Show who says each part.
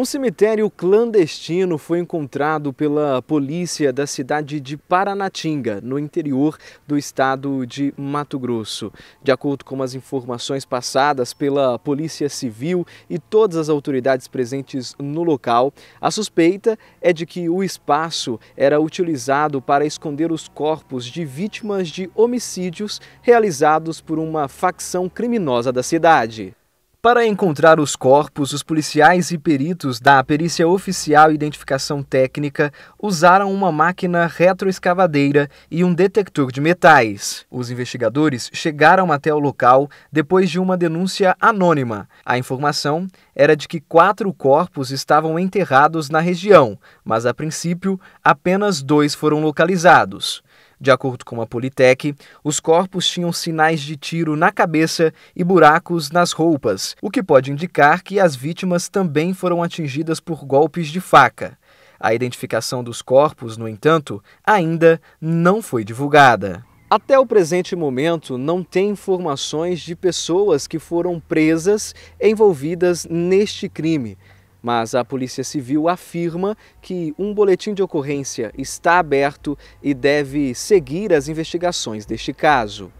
Speaker 1: Um cemitério clandestino foi encontrado pela polícia da cidade de Paranatinga, no interior do estado de Mato Grosso. De acordo com as informações passadas pela Polícia Civil e todas as autoridades presentes no local, a suspeita é de que o espaço era utilizado para esconder os corpos de vítimas de homicídios realizados por uma facção criminosa da cidade. Para encontrar os corpos, os policiais e peritos da Perícia Oficial Identificação Técnica usaram uma máquina retroescavadeira e um detector de metais. Os investigadores chegaram até o local depois de uma denúncia anônima. A informação era de que quatro corpos estavam enterrados na região, mas a princípio apenas dois foram localizados. De acordo com a Politec, os corpos tinham sinais de tiro na cabeça e buracos nas roupas, o que pode indicar que as vítimas também foram atingidas por golpes de faca. A identificação dos corpos, no entanto, ainda não foi divulgada. Até o presente momento, não tem informações de pessoas que foram presas envolvidas neste crime mas a Polícia Civil afirma que um boletim de ocorrência está aberto e deve seguir as investigações deste caso.